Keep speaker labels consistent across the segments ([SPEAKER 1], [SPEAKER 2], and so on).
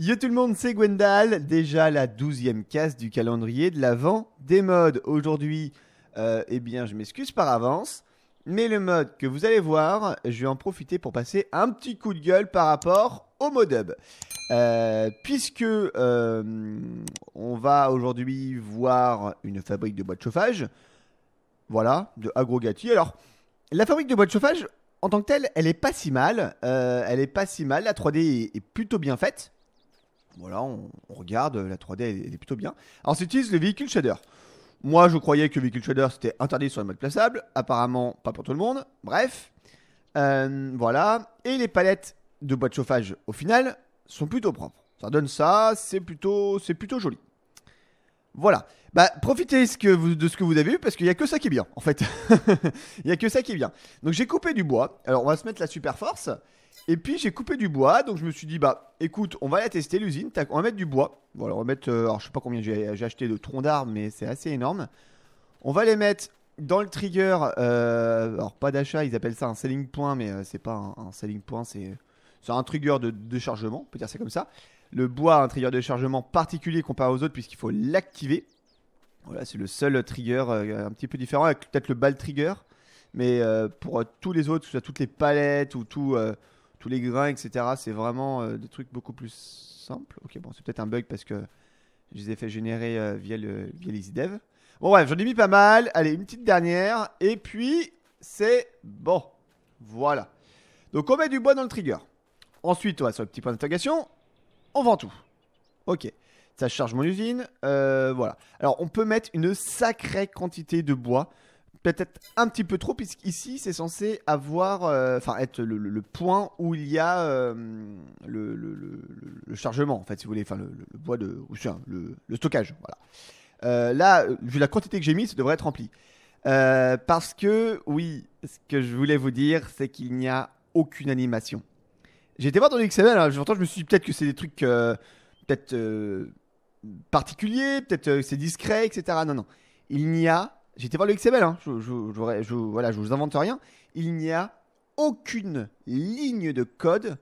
[SPEAKER 1] Yo tout le monde, c'est Gwendal. Déjà la douzième case du calendrier de l'avant des modes. Aujourd'hui, euh, eh bien, je m'excuse par avance. Mais le mode que vous allez voir, je vais en profiter pour passer un petit coup de gueule par rapport au modub. Euh, puisque euh, on va aujourd'hui voir une fabrique de bois de chauffage, voilà, de Agrogati. Alors, la fabrique de bois de chauffage, en tant que telle, elle est pas si mal. Euh, elle est pas si mal. La 3D est plutôt bien faite. Voilà, on, regarde, la 3D elle, est plutôt bien. Alors, s'utilise le véhicule shader. Moi, je croyais que le véhicule shader c'était interdit sur les modes plaçables. Apparemment, pas pour tout le monde. Bref, euh, voilà. Et les palettes de bois de chauffage, au final, sont plutôt propres. Ça donne ça, c'est plutôt, c'est plutôt joli. Voilà. Bah, profitez de ce que vous avez eu parce qu'il n'y a que ça qui est bien, en fait. Il n'y a que ça qui est bien. Donc j'ai coupé du bois. Alors on va se mettre la super force. Et puis j'ai coupé du bois. Donc je me suis dit, bah écoute, on va la tester l'usine. On va mettre du bois. Voilà, on va mettre. Euh, alors je sais pas combien j'ai acheté de troncs d'armes, mais c'est assez énorme. On va les mettre dans le trigger. Euh, alors pas d'achat, ils appellent ça un selling point, mais euh, c'est pas un, selling point, c'est un trigger de, de chargement. On peut dire c'est comme ça. Le bois a un trigger de chargement particulier comparé aux autres puisqu'il faut l'activer. Voilà, c'est le seul trigger euh, un petit peu différent avec peut-être le bal trigger. Mais euh, pour euh, tous les autres, que ce toutes les palettes ou tout, tous les grains, etc., c'est vraiment des trucs beaucoup plus simples. Ok, bon, c'est peut-être un bug parce que je les ai fait générer via, le, via les devs. Bon, bref, j'en ai mis pas mal. Allez, une petite dernière. Et puis, c'est bon. Voilà. Donc, on met du bois dans le trigger. Ensuite, on va sur le petit point d'interrogation on vend tout. Ok. Ça charge mon usine. Euh, voilà. Alors, on peut mettre une sacrée quantité de bois. Peut-être un petit peu trop, puisqu'ici, c'est censé avoir. Euh, enfin, être le, point où il y a euh, le, chargement, en fait, si vous voulez. Enfin, le, bois de. le, stockage. Voilà. là, vu la quantité que j'ai mise, ça devrait être rempli. parce que, oui, ce que je voulais vous dire, c'est qu'il n'y a aucune animation été voir dans XML, hein. je me suis dit peut-être que c'est des trucs euh, peut-être euh, particuliers, peut-être euh, que c'est discret, etc. Non, non. Il n'y a. J'étais voir le XML, hein. je, je, je, voilà, je vous invente rien. Il n'y a aucune ligne de code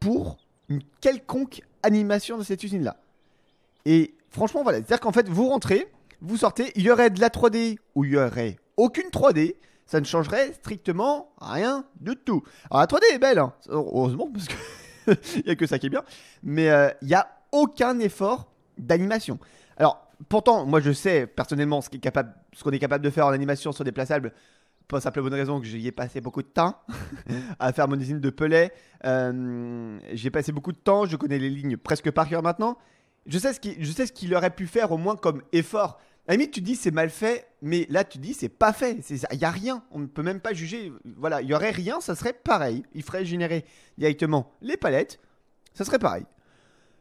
[SPEAKER 1] pour une quelconque animation de cette usine-là. Et franchement, voilà. C'est-à-dire qu'en fait, vous rentrez, vous sortez, il y aurait de la 3D ou il y aurait aucune 3D ça ne changerait strictement rien du tout. Alors la 3D est belle, hein. heureusement, parce qu'il n'y a que ça qui est bien, mais euh, il n'y a aucun effort d'animation. Alors, pourtant, moi je sais personnellement ce qu'on est, capable, de faire en animation sur des déplaçable, pour simple bonne raison que j'y ai passé beaucoup de temps mmh. à faire mon usine de Pelé. Euh, j'ai passé beaucoup de temps, je connais les lignes presque par cœur maintenant. Je sais ce qui, je sais ce qu'il aurait pu faire au moins comme effort. Ami, tu dis c'est mal fait, mais là tu dis c'est pas fait. Il n'y a rien. On ne peut même pas juger. Voilà, il y aurait rien, ça serait pareil. Il ferait générer directement les palettes, ça serait pareil.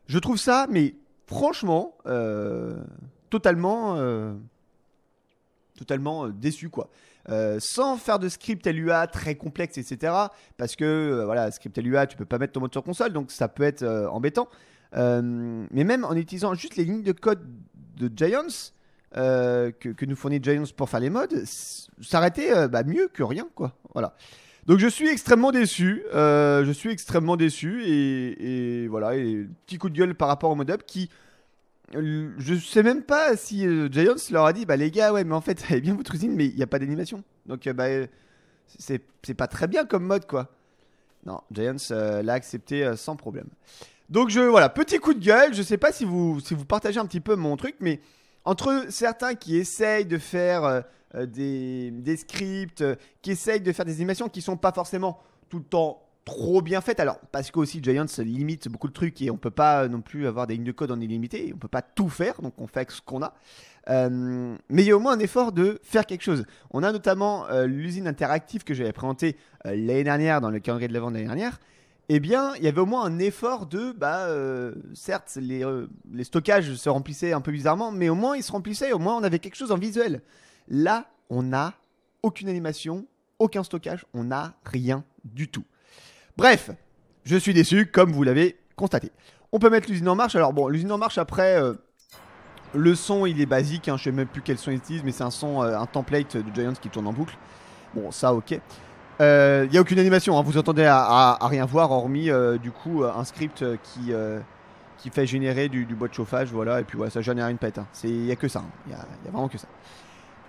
[SPEAKER 1] Je trouve ça, mais franchement, euh, totalement, euh, totalement euh, déçu quoi. sans faire de script LUA très complexe, etc. Parce que voilà, script LUA, tu peux pas mettre ton mode sur console, donc ça peut être embêtant. mais même en utilisant juste les lignes de code de Giants, euh, que, nous fournit Giants pour faire les modes s'arrêtait euh, bah, mieux que rien, quoi. Voilà. Donc je suis extrêmement déçu, euh, je suis extrêmement déçu et, voilà, et petit coup de gueule par rapport au mode-up qui, je sais même pas si Giants leur a dit, bah les gars, ouais, mais en fait, ça bien votre usine, mais il n'y a pas d'animation, donc bah c'est pas très bien comme mode, quoi. Non, Giants l'a accepté sans problème. Donc je voilà, petit coup de gueule, je sais pas si vous si vous partagez un petit peu mon truc, mais entre certains qui essayent de faire euh, euh, des, scripts, euh, qui essayent de faire des animations qui sont pas forcément tout le temps trop bien faites. Alors, parce que aussi Giants limite beaucoup de trucs et on peut pas non plus avoir des lignes de code en illimité, on peut pas tout faire, donc on fait avec ce qu'on a. mais il y a au moins un effort de faire quelque chose. On a notamment l'usine interactive que j'avais présentée l'année dernière dans le calendrier de l'avant de l'année dernière, eh bien, il y avait au moins un effort de, bah, euh, certes, euh, les, stockages se remplissaient un peu bizarrement, mais au moins ils se remplissaient, au moins on avait quelque chose en visuel. Là, on n'a aucune animation, aucun stockage, on n'a rien du tout. Bref, je suis déçu, comme vous l'avez constaté. On peut mettre l'usine en marche. Alors bon, l'usine en marche après, euh, le son il est basique, hein, je sais même plus quel son ils utilisent, mais c'est un son, un template de Giants qui tourne en boucle. Bon, ça ok. Il euh, n'y a aucune animation, hein. vous entendez à, rien voir, hormis euh, du coup euh, un script qui, qui fait générer du, bois de chauffage, voilà, et puis voilà, ça génère une pète. Il hein. n'y a que ça, il hein. a, vraiment que ça.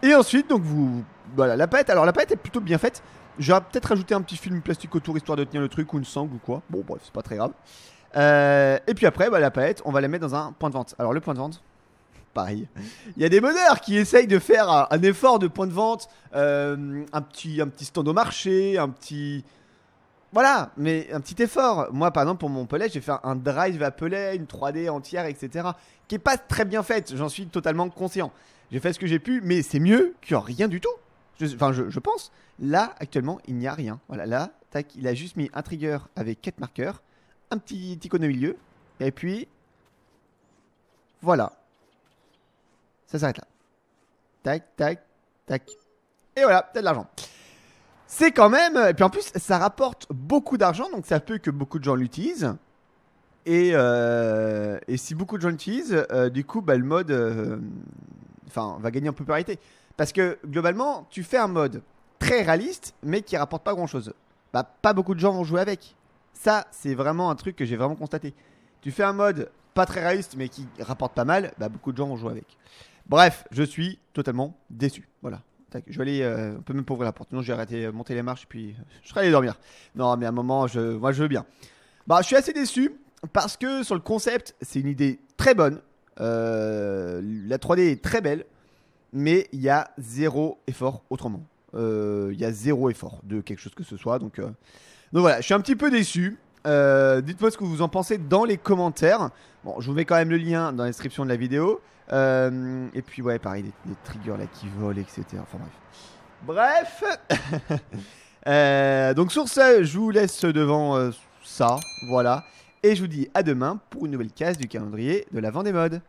[SPEAKER 1] Et ensuite, donc vous. Voilà, la pète, alors la pète est plutôt bien faite. J'aurais peut-être rajouté un petit film plastique autour histoire de tenir le truc ou une sangle ou quoi. Bon, bref, c'est pas très grave. et puis après, bah, la palette, on va la mettre dans un point de vente. Alors le point de vente, il y a des meneurs qui essayent de faire un, effort de point de vente, euh, un, petit, un petit stand au marché, un petit. Voilà, mais un petit effort. Moi, par exemple, pour mon Pelé, j'ai fait un drive à Pelé, une 3D entière, etc. Qui n'est pas très bien faite, j'en suis totalement conscient. J'ai fait ce que j'ai pu, mais c'est mieux que rien du tout. enfin, je, pense. Là, actuellement, il n'y a rien. Voilà, là, tac, il a juste mis un trigger avec 4 marqueurs, un petit icône au milieu, et puis. Voilà ça s'arrête là. Tac, tac, tac. Et voilà, t'as de l'argent. C'est quand même. Euh, et puis en plus, ça rapporte beaucoup d'argent, donc ça peut que beaucoup de gens l'utilisent. Et, euh, si beaucoup de gens l'utilisent, euh, du coup, bah, le mode enfin, va gagner en popularité. Parce que globalement, tu fais un mode très réaliste, mais qui rapporte pas grand chose. Bah, pas beaucoup de gens vont jouer avec. Ça, c'est vraiment un truc que j'ai vraiment constaté. Tu fais un mode pas très réaliste, mais qui rapporte pas mal, bah, beaucoup de gens vont jouer avec. Bref, je suis totalement déçu. Voilà. je vais aller, euh, on peut même pas ouvrir la porte. Non, j'ai arrêté de euh, monter les marches, puis euh, je serai allé dormir. Non, mais à un moment, je, moi, je veux bien. Bah, je suis assez déçu parce que sur le concept, c'est une idée très bonne. la 3D est très belle, mais il y a zéro effort autrement. Il y a zéro effort de quelque chose que ce soit. Donc, donc voilà, je suis un petit peu déçu. Dites-moi ce que vous en pensez dans les commentaires. Bon, je vous mets quand même le lien dans la description de la vidéo. Euh, et puis, ouais, pareil, des, triggers là qui volent, etc. Enfin, bref. Bref euh, Donc, sur ce, je vous laisse devant euh, ça. Voilà. Et je vous dis à demain pour une nouvelle case du calendrier de la des modes.